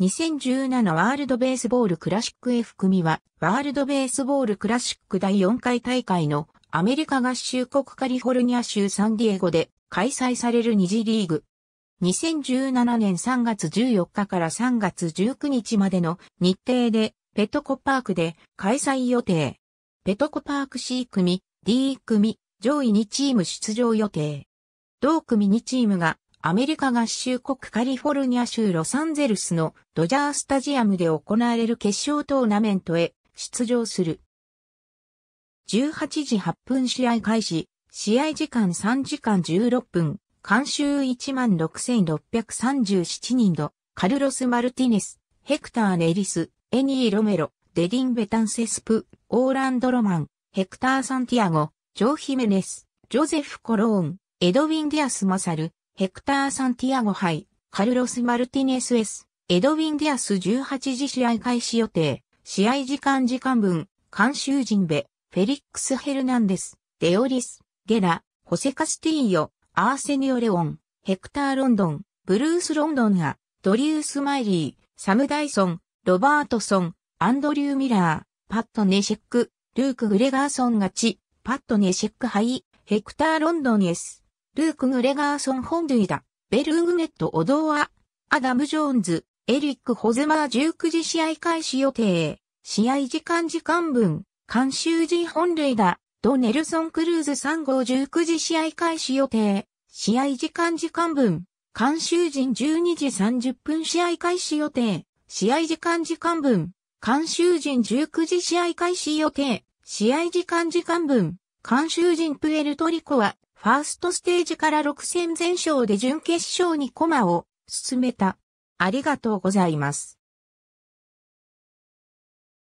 2017ワールドベースボールクラシック F 組は、ワールドベースボールクラシック第4回大会のアメリカ合衆国カリフォルニア州サンディエゴで開催される二次リーグ。2017年3月14日から3月19日までの日程で、ペトコパークで開催予定。ペトコパーク C 組、D 組、上位2チーム出場予定。同組2チームがアメリカ合衆国カリフォルニア州ロサンゼルスのドジャースタジアムで行われる決勝トーナメントへ出場する。18時8分試合開始、試合時間3時間16分、監修16,637人度、カルロス・マルティネス、ヘクター・ネリス、エニー・ロメロ、デディン・ベタンセスプ、オーランド・ロマン、ヘクター・サンティアゴ、ジョー・ヒメネス、ジョゼフ・コローン、エドウィン・ディアス・マサル、ヘクター・サンティアゴ杯、カルロス・マルティネス・エス、エドウィン・ディアス18時試合開始予定、試合時間時間分、監修人ベ、フェリックス・ヘルナンデス、デオリス、ゲラ、ホセ・カスティーヨ、アーセニオ・レオン、ヘクター・ロンドン、ブルース・ロンドンが、ドリュース・マイリー、サム・ダイソン、ロバートソン、アンドリュー・ミラー、パット・ネシェック、ルーク・グレガーソンがち、パット・ネシェック・ハイ、ヘクター・ロンドン・エス、ルーク・グレガーソン・ホンドゥイダ、ベルーグネット・オドーア、アダム・ジョーンズ、エリック・ホゼマー19時試合開始予定、試合時間時間分、監修時本塁打、ドネルソン・クルーズ3号19時試合開始予定、試合時間時間分、監修人12時30分試合開始予定、試合時間時間分、監修人19時試合開始予定、試合時間時間分、監修人プエルトリコは、ファーストステージから6戦全勝で準決勝に駒を進めた。ありがとうございます。